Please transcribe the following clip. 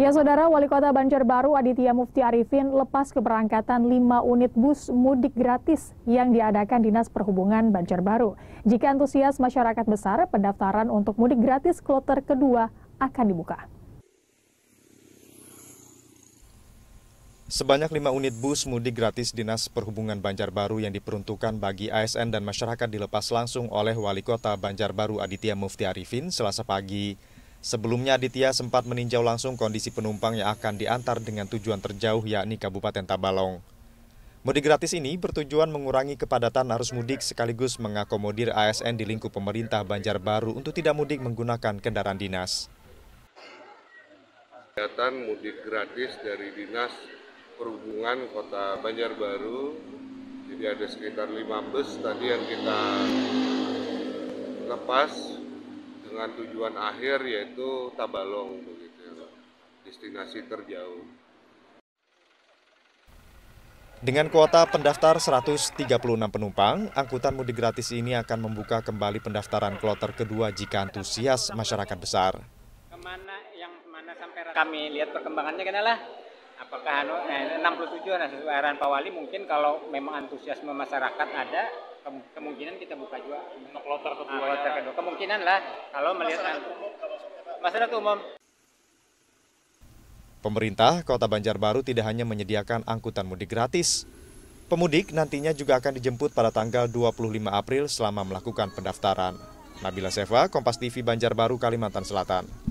Ya, Saudara Wali Kota Banjarbaru Aditya Mufti Arifin lepas keberangkatan 5 unit bus mudik gratis yang diadakan Dinas Perhubungan Banjarbaru. Jika antusias masyarakat besar, pendaftaran untuk mudik gratis kloter kedua akan dibuka. Sebanyak 5 unit bus mudik gratis Dinas Perhubungan Banjarbaru yang diperuntukkan bagi ASN dan masyarakat dilepas langsung oleh Wali Kota Banjarbaru Aditya Mufti Arifin selasa pagi. Sebelumnya Aditya sempat meninjau langsung kondisi penumpang yang akan diantar dengan tujuan terjauh yakni Kabupaten Tabalong. Mudik gratis ini bertujuan mengurangi kepadatan arus mudik sekaligus mengakomodir ASN di lingkup pemerintah Banjarbaru untuk tidak mudik menggunakan kendaraan dinas. Kegiatan mudik gratis dari Dinas Perhubungan Kota Banjarbaru, jadi ada sekitar lima bus tadi yang kita lepas dengan tujuan akhir yaitu Tabalong begitu ya, destinasi terjauh. Dengan kuota pendaftar 136 penumpang, angkutan mudik gratis ini akan membuka kembali pendaftaran kloter kedua jika antusias masyarakat besar. Kemana yang mana sampai kami lihat perkembangannya kan lah apakah 67 anu, eh, nah sesuai arahan Pak Wali mungkin kalau memang antusiasme masyarakat ada Kem kemungkinan kita buka juga untuk kloter kedua. Ah, ya. kedua. Kemungkinan lah kalau melihat masyarakat umum. Pemerintah Kota Banjarbaru tidak hanya menyediakan angkutan mudik gratis. Pemudik nantinya juga akan dijemput pada tanggal 25 April selama melakukan pendaftaran. Nabila Seva, Kompas TV Banjarbaru, Kalimantan Selatan.